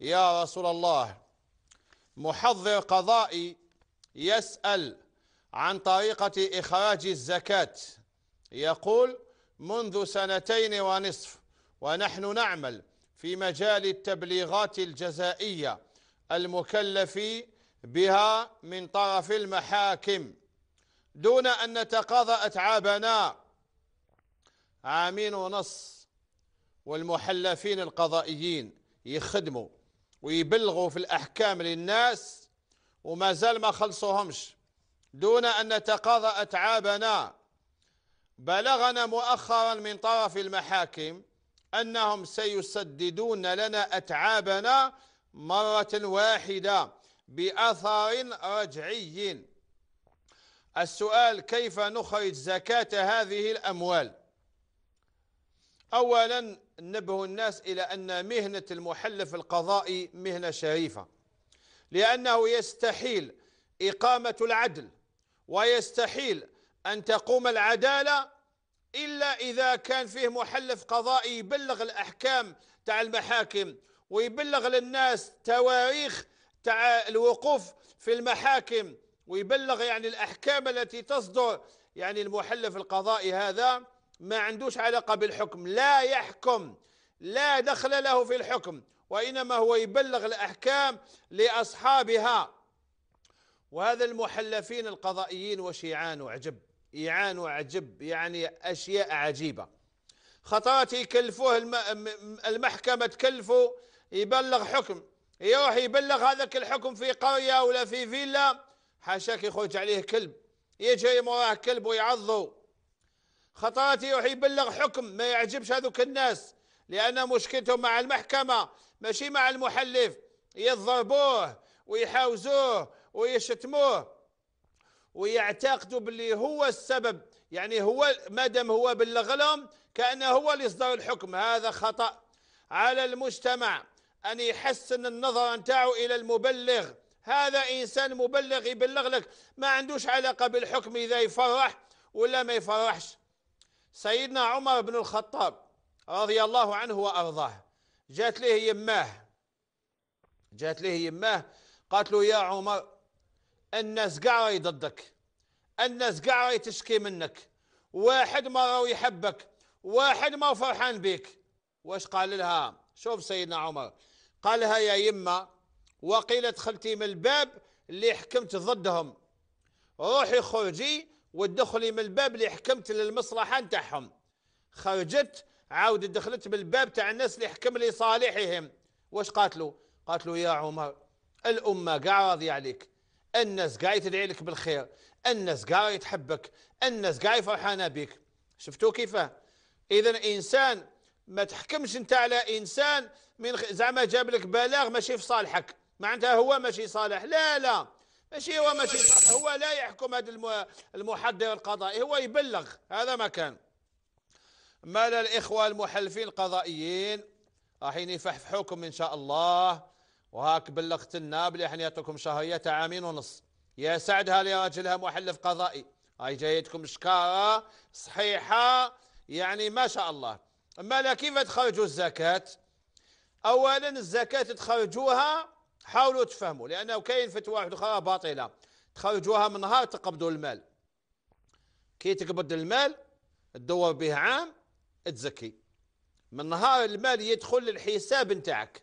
يا رسول الله محضر قضائي يسأل عن طريقة إخراج الزكاة يقول منذ سنتين ونصف ونحن نعمل في مجال التبليغات الجزائية المكلف بها من طرف المحاكم دون أن نتقاضى أتعابنا عامين ونص والمحلفين القضائيين يخدموا ويبلغوا في الأحكام للناس وما زال ما خلصوهمش دون أن نتقاضى أتعابنا بلغنا مؤخرا من طرف المحاكم أنهم سيسددون لنا أتعابنا مرة واحدة بأثر رجعي السؤال كيف نخرج زكاة هذه الأموال أولا نبه الناس إلى أن مهنة المحلف القضائي مهنة شريفة لأنه يستحيل إقامة العدل ويستحيل أن تقوم العدالة إلا إذا كان فيه محلف قضائي يبلغ الأحكام تاع المحاكم ويبلغ للناس تواريخ تاع الوقوف في المحاكم ويبلغ يعني الأحكام التي تصدر يعني المحلف القضائي هذا ما عندوش علاقة بالحكم لا يحكم لا دخل له في الحكم وإنما هو يبلغ الأحكام لأصحابها وهذا المحلفين القضائيين وشيعان وعجب يعانوا وعجب يعني أشياء عجيبة خطرات يكلفوه المحكمة تكلفه يبلغ حكم يروح يبلغ هذاك الحكم في قرية ولا في فيلا حاشاك يخرج عليه كلب يجري مراه كلب ويعضه خطاتي يبلغ حكم ما يعجبش هذوك الناس لأن مشكلتهم مع المحكمة ماشي مع المحلف يضربوه ويحاوزوه ويشتموه ويعتقدوا باللي هو السبب يعني هو ما دام هو بلغ لهم كأنه هو اللي إصدار الحكم هذا خطأ على المجتمع أن يحسن النظر نتاعو إلى المبلغ هذا إنسان مبلغ يبلغ لك ما عندوش علاقة بالحكم إذا يفرح ولا ما يفرحش سيدنا عمر بن الخطاب رضي الله عنه وأرضاه جات له يماه جات له يماه قالت له يا عمر الناس كاع راهي ضدك الناس كاع راهي تشكي منك واحد ما راهو يحبك واحد ما فرحان بك واش قال لها شوف سيدنا عمر قال لها يا يما وقيل دخلتي من الباب اللي حكمت ضدهم روحي خرجي ودخلي من الباب اللي حكمت للمصلحه نتاعهم خرجت عاود دخلت بالباب تاع الناس اللي حكم لصالحهم واش قاتلوا قاتلوا يا عمر الامه قاع راضيه عليك الناس قاع تدعي لك بالخير الناس قاع تحبك الناس قاع فرحانه بك شفتوا كيفاه اذا انسان ما تحكمش انت على انسان من زعما جاب لك بلاغ ماشي في صالحك معناتها هو ماشي صالح لا لا ماشي هو ماشي هو لا يحكم هذا المحضر القضائي هو يبلغ هذا ما كان مال الإخوة المحلفين القضائيين راحين حكم إن شاء الله وهاك بلغت الناب بلي حنا شهرية تاع عامين ونص يا سعدها يا راجلها محلف قضائي هاي جايتكم شكارة صحيحة يعني ما شاء الله أما لا كيف تخرجوا الزكاة أولا الزكاة تخرجوها حاولوا تفهموا لانه كاين فتوى واحده اخرى باطله تخرجوها من نهار تقبضوا المال كي تقبض المال تدور به عام تزكي من نهار المال يدخل للحساب نتاعك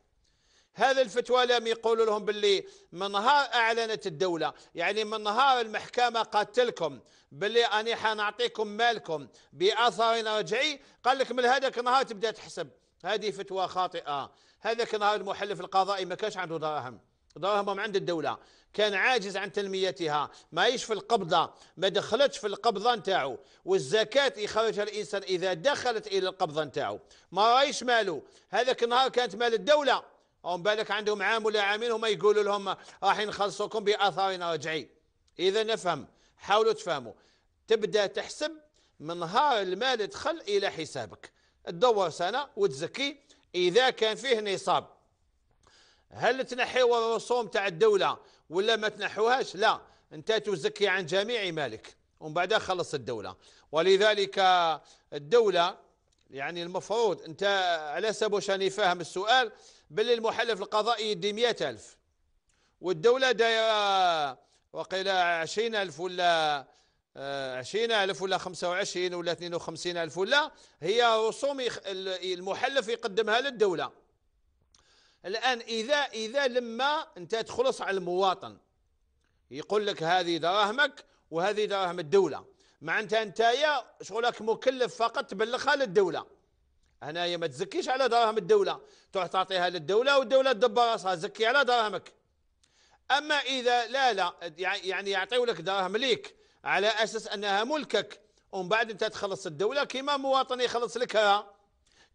هذا الفتوى لم يقولوا لهم باللي من نهار اعلنت الدوله يعني من نهار المحكمه قالت لكم باللي اني حنعطيكم مالكم باثر رجعي قال لك من هذاك النهار تبدا تحسب هذه فتوى خاطئة هذاك نهار المحلف القضائي ما كانش عنده دراهم دراهمهم عند الدولة كان عاجز عن تنميتها ما يش في القبضة ما دخلتش في القبضة نتاعو والزكاة يخرجها الإنسان إذا دخلت إلى القبضة نتاعو ما رايش ماله هذاك النهار كانت مال الدولة هم بالك عندهم عام ولا عامين هما يقولوا لهم راح نخلصوكم بأثارنا رجعي إذا نفهم حاولوا تفهموا تبدأ تحسب من نهار المال دخل إلى حسابك تدور سنة وتزكي إذا كان فيه نصاب هل تنحيوا الرسوم تاع الدولة ولا ما تنحوهاش لا أنت تزكي عن جميع مالك ومن بعدها خلص الدولة ولذلك الدولة يعني المفروض أنت على حسب واش راني فاهم السؤال باللي المحلف القضائي يدي 100000 والدولة دايرة وقيل 20000 ولا آه، عشرين ألف ولا خمسة وعشرين ولا اثنين وخمسين ألف ولا هي رسوم المحلف يقدمها للدولة الآن إذا إذا لما أنت تخلص على المواطن يقول لك هذه دراهمك وهذه دراهم الدولة معناتها يا شغلك مكلف فقط تبلغها للدولة هنايا ما تزكيش على دراهم الدولة تروح تعطيها للدولة والدولة تدبر راسها زكي على دراهمك أما إذا لا لا يعني يعطيولك دراهم ليك على أساس أنها ملكك ومن بعد أنت تخلص الدولة كيما مواطن يخلص لك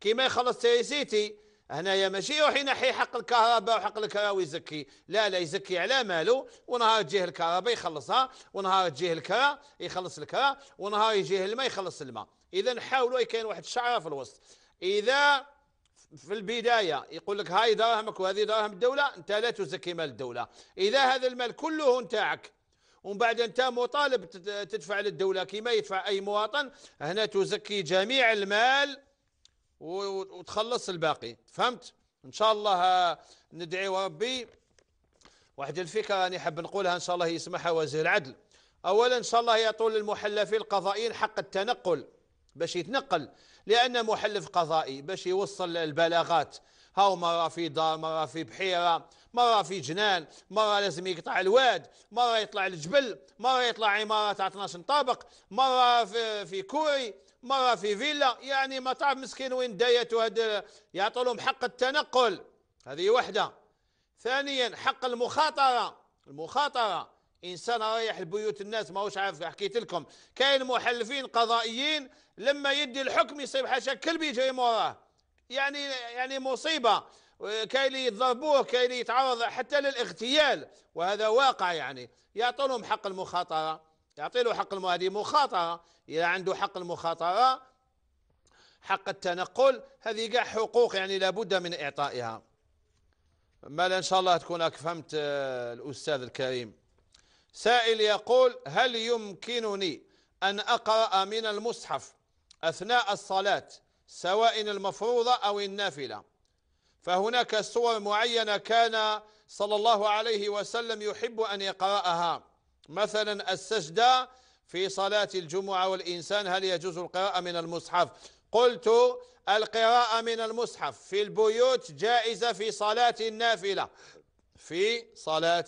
كيما يخلص تيسيتي هنايا ماشي وحين حي حق الكهرباء وحق الكهرباء ويزكي لا لا يزكي على ماله ونهار تجيه الكهرباء يخلصها ونهار تجيه الكرا يخلص الكرا ونهار يجيه الماء يخلص الماء اذا حاولوا كاين واحد الشعره في الوسط اذا في البدايه يقول لك هاي دراهمك وهذه دراهم الدوله انت لا تزكي مال الدوله اذا هذا المال كله نتاعك ومن بعد انت مطالب تدفع للدوله كما يدفع اي مواطن هنا تزكي جميع المال وتخلص الباقي فهمت ان شاء الله ندعي ربي واحد الفكره راني حاب نقولها ان شاء الله يسمعها وزير العدل اولا ان شاء الله يطول للمحلفين القضائيين حق التنقل باش يتنقل لان محلف قضائي باش يوصل البلاغات هاو مرة في دار مرة في بحيرة مرة في جنان مرة لازم يقطع الواد مرة يطلع الجبل مرة يطلع عمارة تاع 12 طابق مرة في, في كوري مرة في فيلا يعني ما تعرف مسكين وين دايته هاد يعطوا لهم حق التنقل هذه وحدة ثانيا حق المخاطرة المخاطرة انسان رايح لبيوت الناس ماهوش عارف حكيت لكم كاين محلفين قضائيين لما يدي الحكم يصيب حاشا كلب يجري موراه يعني يعني مصيبة كي يتضربوه كي يتعرض حتى للاغتيال وهذا واقع يعني يعطونهم حق المخاطرة يعطي له حق هذه مخاطرة إذا عنده حق المخاطرة حق التنقل هذه كاع حقوق يعني لابد من إعطائها ما إن شاء الله تكون فهمت آه، الأستاذ الكريم سائل يقول هل يمكنني أن أقرأ من المصحف أثناء الصلاة سواء المفروضة أو النافلة فهناك سور معينة كان صلى الله عليه وسلم يحب أن يقرأها مثلا السجدة في صلاة الجمعة والإنسان هل يجوز القراءة من المصحف قلت القراءة من المصحف في البيوت جائزة في صلاة النافلة في صلاة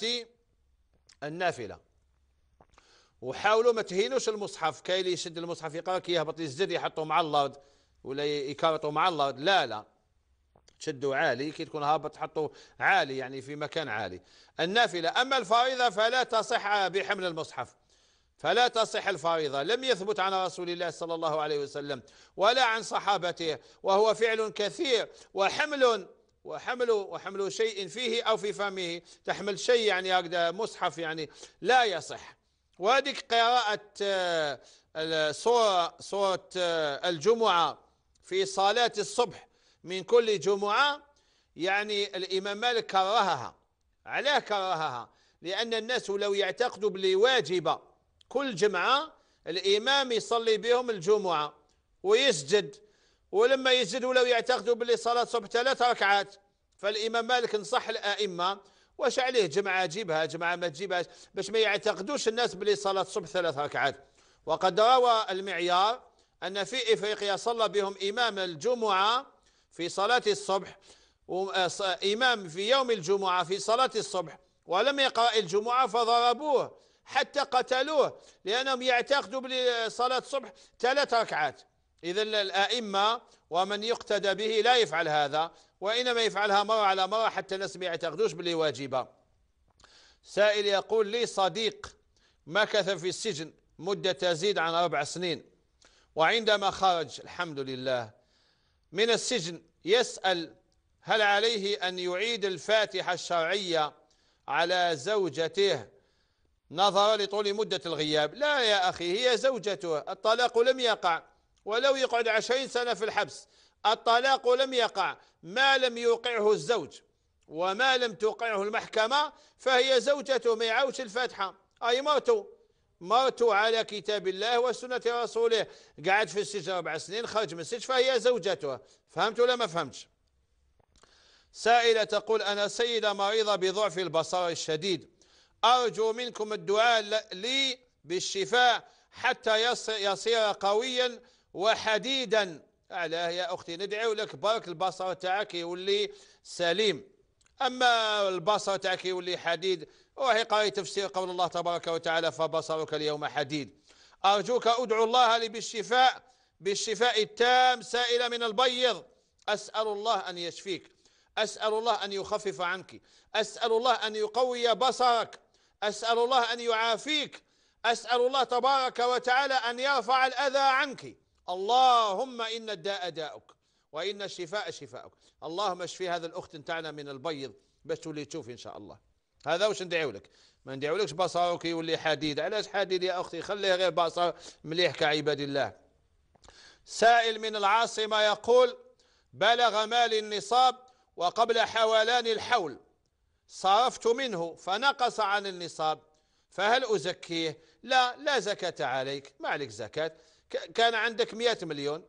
النافلة وحاولوا ما تهينوش المصحف كاين اللي يشد المصحف يقرا كي يهبط يسجد يحطه مع الارض ولا يكابطوا مع الله لا لا تشدوا عالي كي تكون هابط حطوا عالي يعني في مكان عالي النافلة أما الفريضة فلا تصح بحمل المصحف فلا تصح الفريضة لم يثبت عن رسول الله صلى الله عليه وسلم ولا عن صحابته وهو فعل كثير وحمل وحمل وحمل شيء فيه أو في فمه تحمل شيء يعني هكذا مصحف يعني لا يصح وهذه قراءة آه، صورة سورة آه، الجمعة في صلاة الصبح من كل جمعة يعني الإمام مالك كرهها علاه كرهها لأن الناس لو يعتقدوا بلي واجبة كل جمعة الإمام يصلي بهم الجمعة ويسجد ولما يسجد ولو يعتقدوا بلي صلاة الصبح ثلاث ركعات فالإمام مالك نصح الأئمة واش عليه جمعة جيبها جمعة ما تجيبهاش باش ما يعتقدوش الناس بلي صلاة الصبح ثلاث ركعات وقد روى المعيار أن في إفريقيا صلى بهم إمام الجمعة في صلاة الصبح إمام في يوم الجمعة في صلاة الصبح ولم يقرأ الجمعة فضربوه حتى قتلوه لأنهم يعتقدوا بصلاة الصبح ثلاث ركعات إذا الأئمة ومن يقتدى به لا يفعل هذا وإنما يفعلها مرة على مرة حتى الناس ما يعتقدوش بلي واجبة سائل يقول لي صديق مكث في السجن مدة تزيد عن أربع سنين وعندما خرج الحمد لله من السجن يسأل هل عليه أن يعيد الفاتحة الشرعية على زوجته نظرا لطول مدة الغياب لا يا أخي هي زوجته الطلاق لم يقع ولو يقعد عشرين سنة في الحبس الطلاق لم يقع ما لم يوقعه الزوج وما لم توقعه المحكمة فهي زوجته ما يعاودش الفاتحة أي مرته مرتو على كتاب الله وسنة رسوله قعد في السجن أربع سنين خرج من السجن فهي زوجته فهمت ولا ما فهمتش سائلة تقول أنا سيدة مريضة بضعف البصر الشديد أرجو منكم الدعاء لي بالشفاء حتى يصير قويا وحديدا أعلاه يا أختي ندعو لك برك البصر تاعك يولي سليم أما البصر تاعك يولي حديد وحقاية تفسير قول الله تبارك وتعالى فبصرك اليوم حديد أرجوك أدعو الله لي بالشفاء بالشفاء التام سائل من البيض أسأل الله أن يشفيك أسأل الله أن يخفف عنك أسأل الله أن يقوي بصرك أسأل الله أن يعافيك أسأل الله تبارك وتعالى أن يرفع الأذى عنك اللهم إن الداء داءك وإن الشفاء شفاءك اللهم اشفي هذا الأخت انتعنا من البيض باش تولي تشوف إن شاء الله هذا واش ندعيو لك ما ندعيولكش بصرك يولي حديد علاش حديد يا اختي خليه غير بصر مليح كعباد الله سائل من العاصمه يقول بلغ مالي النصاب وقبل حولان الحول صرفت منه فنقص عن النصاب فهل أزكيه لا لا زكاة عليك ما عليك زكاة كان عندك مئة مليون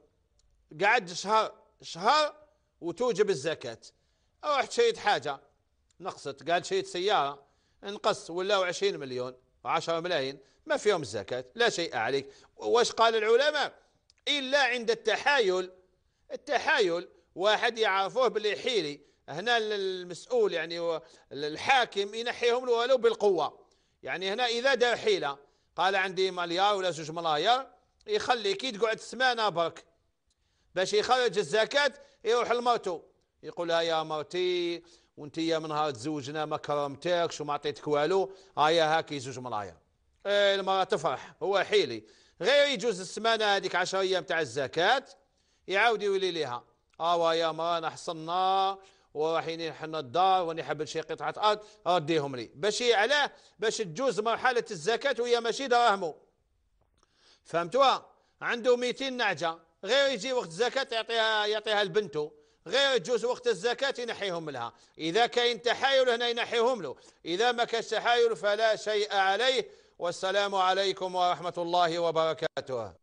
قعد شهر شهر وتوجب الزكاة رحت شريت حاجة نقصت قال شيء سيارة انقص ولا 20 مليون 10 ملايين ما فيهم الزكاة لا شيء عليك واش قال العلماء إلا عند التحايل التحايل واحد يعرفوه باللي حيلي هنا المسؤول يعني الحاكم ينحيهم ولو بالقوة يعني هنا إذا دار حيلة قال عندي مليار ولا زوج ملايا يخلي كي تقعد سمانة برك باش يخرج الزكاة يروح لمرته لها يا مرتي وانت من نهار تزوجنا ما كرمتكش وما عطيتك والو هيا هاك زوج مرايا ايه المراه تفرح هو حيلي غير يجوز السمانه هذيك 10 ايام تاع الزكاه يعاود يولي ليها اوا يا أنا حصلنا ورايحين حنا الدار واني حبل شي قطعه ارض رديهم لي باش علاه باش تجوز مرحله الزكاه وهي ماشي دراهمو فهمتوها عنده 200 نعجه غير يجي وقت الزكاه يعطيها يعطيها لبنته غير يجوز وقت الزكاة ينحيهم لها إذا كاين تحايل هنا ينحيهم له إذا ما كان تحايل فلا شيء عليه والسلام عليكم ورحمة الله وبركاته